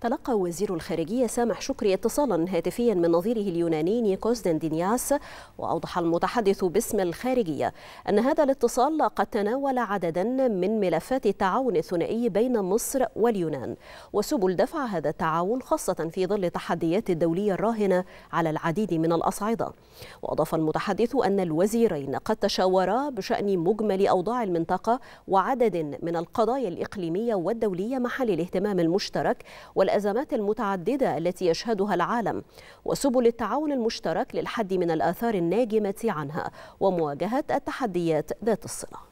تلقى وزير الخارجية سامح شكري اتصالا هاتفيا من نظيره اليوناني نيكوس دينياس وأوضح المتحدث باسم الخارجية أن هذا الاتصال قد تناول عددا من ملفات التعاون الثنائي بين مصر واليونان وسبل دفع هذا التعاون خاصة في ظل التحديات الدولية الراهنة على العديد من الأصعدة وأضاف المتحدث أن الوزيرين قد تشاورا بشأن مجمل أوضاع المنطقة وعدد من القضايا الإقليمية والدولية محل الاهتمام المشترك وال والأزمات المتعددة التي يشهدها العالم وسبل التعاون المشترك للحد من الآثار الناجمة عنها ومواجهة التحديات ذات الصلة